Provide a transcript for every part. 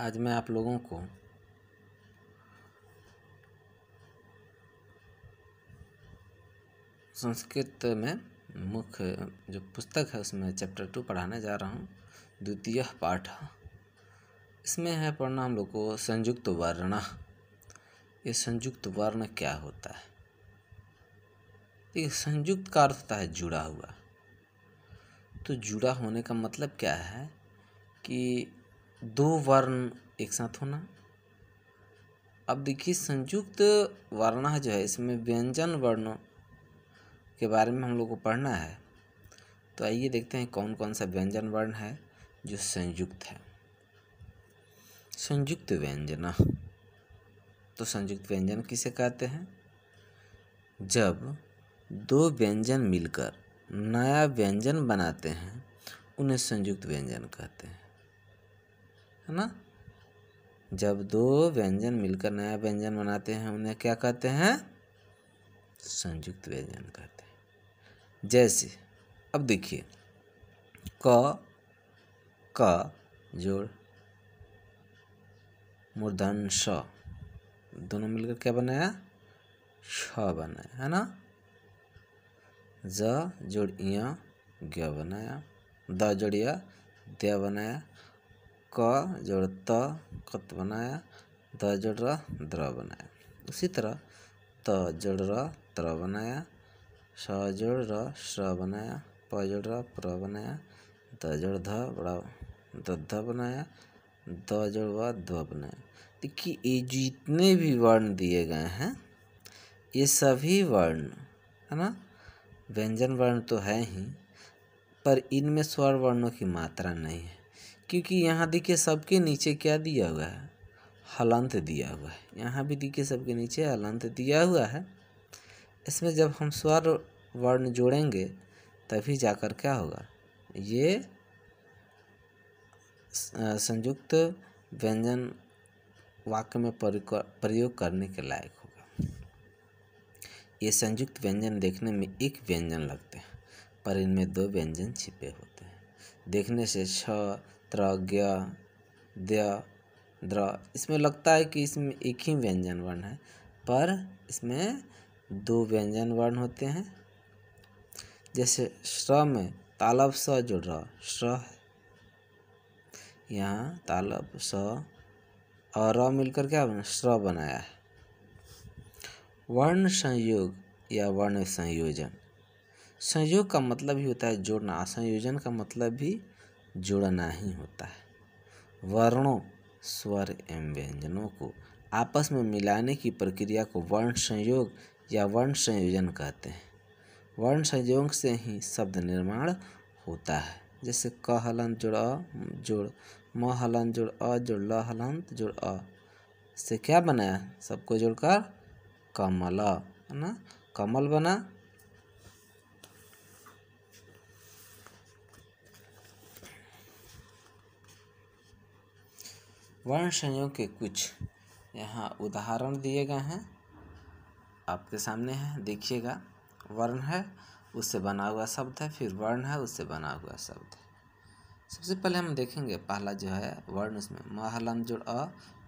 आज मैं आप लोगों को संस्कृत में मुख्य जो पुस्तक है उसमें चैप्टर टू पढ़ाने जा रहा हूँ द्वितीय पाठ इसमें है पढ़ना हम लोग को संयुक्त वर्ण ये संयुक्त वर्ण क्या होता है देखिए संयुक्त का अर्थ होता है जुड़ा हुआ तो जुड़ा होने का मतलब क्या है कि दो वर्ण एक साथ होना अब देखिए संयुक्त वर्ण जो है इसमें व्यंजन वर्णों के बारे में हम लोग को पढ़ना है तो आइए देखते हैं कौन कौन सा व्यंजन वर्ण है जो संयुक्त है संयुक्त व्यंजन तो संयुक्त व्यंजन किसे कहते हैं जब दो व्यंजन मिलकर नया व्यंजन बनाते हैं उन्हें संयुक्त व्यंजन कहते हैं है ना जब दो व्यंजन मिलकर नया व्यंजन बनाते हैं उन्हें क्या कहते हैं संयुक्त व्यंजन कहते हैं जैसे अब देखिए क क जोड़ मूर्धन श दोनों मिलकर क्या बनाया श बनाया है ना ज जोड़ इया ग बनाया द जोड़िया य द बनाया क जोड़ त कत बनाया द जोड़ र द्र बनाया उसी तरह त जोड़ र त्र बनाया स जोड़ र श्र बनाया प जोड़ र प्र बनाया द जोड़ ध बड़ा ध बनाया द जोड़ व ध बनाया देखिए ये जितने भी वर्ण दिए गए हैं ये सभी वर्ण है ना व्यंजन वर्ण तो है ही पर इनमें स्वर वर्णों की मात्रा नहीं है क्योंकि यहाँ देखिए सबके नीचे क्या दिया हुआ है हलंत दिया हुआ है यहाँ भी देखिए सबके नीचे हलंत दिया हुआ है इसमें जब हम स्वर वर्ण जोड़ेंगे तभी जाकर क्या होगा ये संयुक्त व्यंजन वाक्य में प्रयोग करने के लायक होगा ये संयुक्त व्यंजन देखने में एक व्यंजन लगते हैं पर इनमें दो व्यंजन छिपे होते हैं देखने से छ त्र ज्ञ द्य द्र इसमें लगता है कि इसमें एक ही व्यंजन वर्ण है पर इसमें दो व्यंजन वर्ण होते हैं जैसे श्र में तालब स जुड़ रहा श्र है यहाँ तालब स और र मिलकर क्या बना श्र बनाया है वर्ण संयोग या वर्ण संयोजन संयोग का मतलब ही होता है जोड़ना संयोजन का मतलब भी जुड़ना ही होता है वर्णों स्वर एवं व्यंजनों को आपस में मिलाने की प्रक्रिया को वर्ण संयोग या वर्ण संयोजन कहते हैं वर्ण संयोग से ही शब्द निर्माण होता है जैसे क हलंत जुड़ अ जुड़ म हलंत जुड़ अ जुड़ ल हलंत जुड़ अ से क्या बनाया सबको जुड़कर कमल है ना कमल बना वर्ण संयोग के कुछ यहाँ उदाहरण दिए गए हैं आपके सामने है देखिएगा वर्ण है उससे बना हुआ शब्द है फिर वर्ण है उससे बना हुआ शब्द है सबसे पहले हम देखेंगे पहला जो है वर्ण उसमें महलन जुड़ अ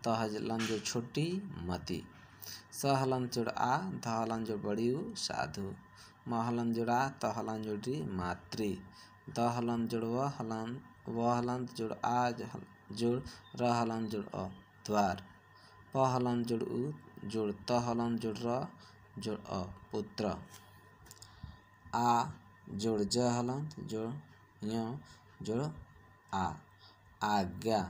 तहलन जो छोटी मती स चुड़ आ ध जुड़ बड़ी साधु महलन जुड़ आ त जुड़ी मातृ द जुड़ जोड़ व हलम व हलम आ জোড় র হলাম জোড় অ দ্বার প হলাম জোড় উ জোড় ত হলাম জোড় র জোড় অ পুত্র আ জোড় জ হলাম জোড় ঞ জোড় আ আজ্ঞা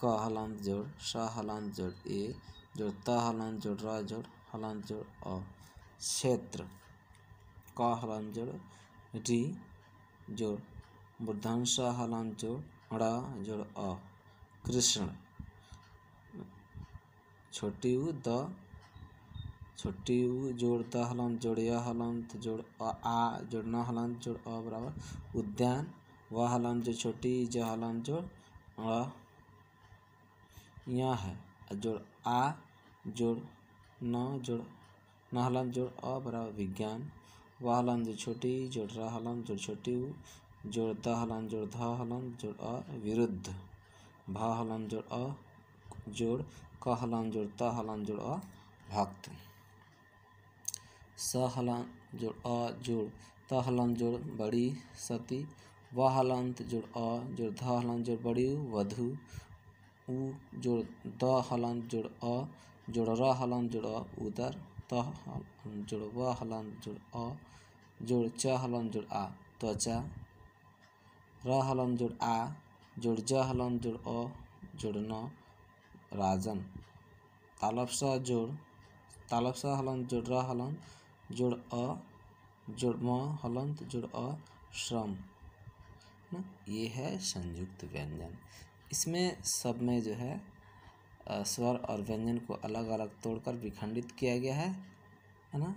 ক হলাম জোড় স হলাম জোড় এ জোড় ত হলাম জোড় র জোড় হলাম জোড় অ क्षेत्र क हलाम जोड़ री जोड़ बुद्धंश हलाम जोड़ हड़ा जोड़ अ कृष्ण छोटी उ द छोटी उ जोड़ द जोड़िया हलन तो जोड़ अ आ जोड़ न हलन जोड़ अ बराबर उद्यान व हलन जो छोटी ज हलन जोड़ अ यहाँ है जोड़ आ जोड़ न जोड़ न हलन जोड़ अ बराबर विज्ञान वह हलन जो छोटी जोड़ रहा हलन जोड़ छोटी उ जोड़ द हलन जोड़ ध हलन जोड़ अ विरुद्ध भा हलन जोड़ अ जोड़ क हलन जोड़ त हलन जोड़ अ भक्त स हलन जोड़ अ जोड़ त हलन जोड़ बड़ी सती व हलंत जोड़ अ जोड़ ध हलन जोड़ बड़ी वधु उ जोड़ द हलन जोड़ अ जोड़ र हलन जोड़ अ उदर त जोड़ व हलन जोड़ अ जोड़ च हलन जोड़ आ त्वचा र हलम जुड़ आ जुड़ ज हलम जुड़ अ जुड़ न राजन तालब स जुड़ तालब स हलम जुड़ र हलम जुड़ अ जुड़ म हलन जुड़ अ श्रम ये है संयुक्त व्यंजन इसमें सब में जो है स्वर और व्यंजन को अलग अलग तोड़कर विखंडित किया गया है है ना